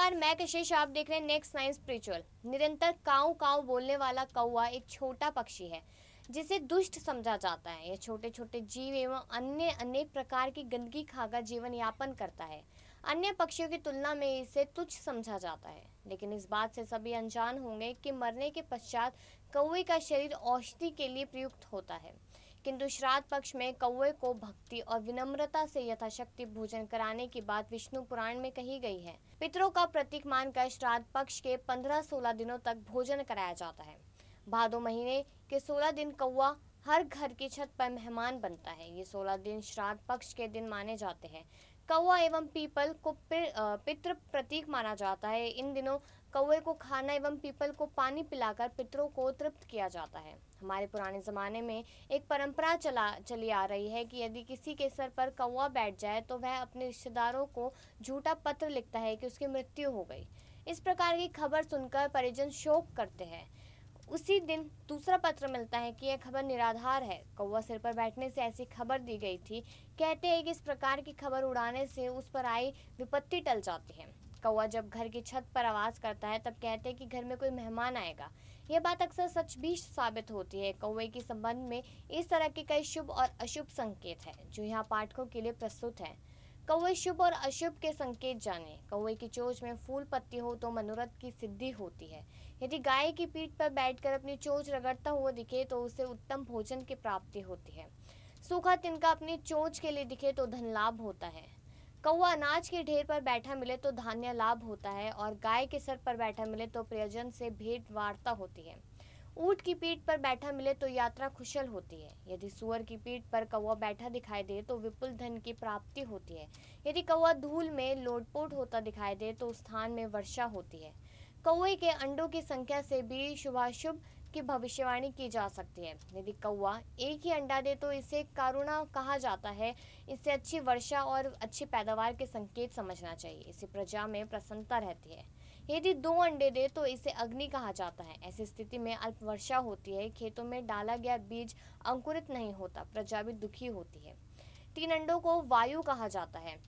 नमस्कार मैं कशिश आप देख रहे हैं नेक्स्ट साइंस स्पिरिचुअल निरंतर काऊ काऊ बोलने वाला कौआ एक छोटा पक्षी है जिसे दुष्ट समझा जाता है यह छोटे छोटे जीव एवं अन्य अनेक प्रकार की गंदगी खाकर जीवन यापन करता है अन्य पक्षियों की तुलना में इसे तुच्छ समझा जाता है लेकिन इस बात से सभी अनजान होंगे कि मरने के पश्चात कौए का शरीर औषधि के लिए प्रयुक्त होता है किंतु श्राद्ध पक्ष में कौए को भक्ति और विनम्रता से यथाशक्ति भोजन कराने की बात विष्णु पुराण में कही गई है पितरों का प्रतीक मानकर श्राद्ध पक्ष के 15-16 दिनों तक भोजन कराया जाता है भादो महीने के 16 दिन कौआ हर घर की छत पर मेहमान बनता है ये 16 दिन श्राद्ध पक्ष के दिन माने जाते हैं कौआ एवं पीपल को पितृ प्रतीक माना जाता है इन दिनों कौए को खाना एवं पीपल को पानी पिलाकर पितरों को तृप्त किया जाता है हमारे पुराने ज़माने में एक परंपरा चला चली आ रही है कि यदि किसी के सर पर कौआ बैठ जाए तो वह अपने रिश्तेदारों को झूठा पत्र लिखता है कि उसकी मृत्यु हो गई इस प्रकार की खबर सुनकर परिजन शोक करते हैं उसी दिन दूसरा पत्र मिलता है कि यह खबर निराधार है कौवा सिर पर बैठने से ऐसी खबर दी गई थी कहते हैं कि इस प्रकार की खबर उड़ाने से उस पर आई विपत्ति टल जाती है कौवा जब घर की छत पर आवाज़ करता है तब कहते हैं कि घर में कोई मेहमान आएगा यह बात अक्सर सच भी साबित होती है कौवे के संबंध में इस तरह के कई शुभ और अशुभ संकेत हैं जो यहाँ पाठकों के लिए प्रस्तुत हैं कौए शुभ और अशुभ के संकेत जाने कौए की चोच में फूल पत्ती हो तो मनोरथ की सिद्धि होती है यदि गाय की पीठ पर बैठकर अपनी चोच रगड़ता हुआ दिखे तो उसे उत्तम भोजन की प्राप्ति होती है सूखा तिनका अपनी चोच के लिए दिखे तो धन लाभ होता है कौआ अनाज के ढेर पर बैठा मिले तो धान्य लाभ होता है और गाय के सर पर बैठा मिले तो प्रियजन से भेंट वार्ता होती है ऊट की पीठ पर बैठा मिले तो यात्रा कुशल होती है यदि सुअर की पीठ पर कौवा बैठा दिखाई दे तो विपुल धन की प्राप्ति होती है यदि कौवा धूल में लोटपोट होता दिखाई दे तो स्थान में वर्षा होती है कौए के अंडों की संख्या से भी शुभाशुभ की भविष्यवाणी की जा सकती है यदि कौवा एक ही अंडा दे तो इसे कारुणा कहा जाता है इससे अच्छी वर्षा और अच्छी पैदावार के संकेत समझना चाहिए इसी प्रजा में प्रसन्नता रहती है यदि दो अंडे दे तो इसे अग्नि कहा जाता है ऐसी स्थिति में अल्प वर्षा होती है खेतों में डाला गया बीज अंकुरित नहीं होता प्रजा भी दुखी होती है तीन अंडों को वायु कहा जाता है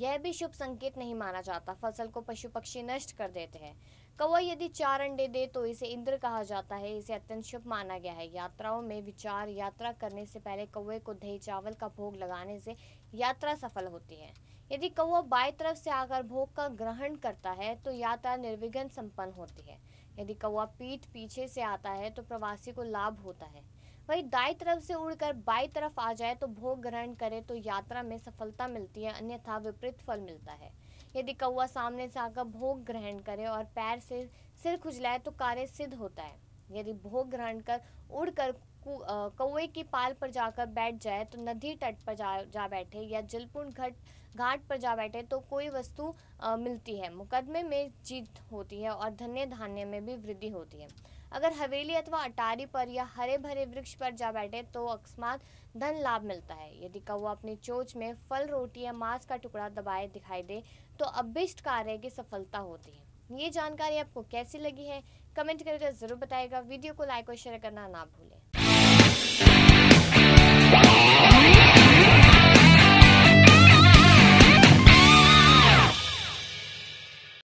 यह भी शुभ संकेत नहीं माना जाता फसल को पशु पक्षी नष्ट कर देते हैं कौवा यदि चार अंडे दे तो इसे इंद्र कहा जाता है इसे अत्यंत शुभ माना गया है यात्राओं में विचार यात्रा करने से पहले कौवे को दही चावल का भोग लगाने से यात्रा सफल होती है यदि कौवा बाई तरफ से आकर भोग का ग्रहण करता है तो यात्रा निर्विघ्न संपन्न होती है यदि कौवा पीठ पीछे से आता है तो प्रवासी को लाभ होता है वही दाई तरफ से उड़कर बाई तरफ आ जाए तो भोग ग्रहण करे तो यात्रा में सफलता मिलती है अन्यथा विपरीत फल मिलता है यदि कौवा सामने से आकर भोग ग्रहण करे और पैर से सिर खुजलाए तो कार्य सिद्ध होता है यदि भोग ग्रहण कर उड़कर कौए की पाल पर जाकर बैठ जाए तो नदी तट पर जा जा बैठे या जलपूर्ण घट घाट पर जा बैठे तो कोई वस्तु आ, मिलती है मुकदमे में जीत होती है और धन्य धान्य में भी वृद्धि होती है अगर हवेली अथवा अटारी पर या हरे भरे वृक्ष पर जा बैठे तो अकस्मात धन लाभ मिलता है यदि कौवा अपनी चोच में फल रोटी या मांस का टुकड़ा दबाए दिखाई दे तो अभिष्ट कार्य की सफलता होती है ये जानकारी आपको कैसी लगी है कमेंट करके ज़रूर बताएगा वीडियो को लाइक और शेयर करना ना भूलें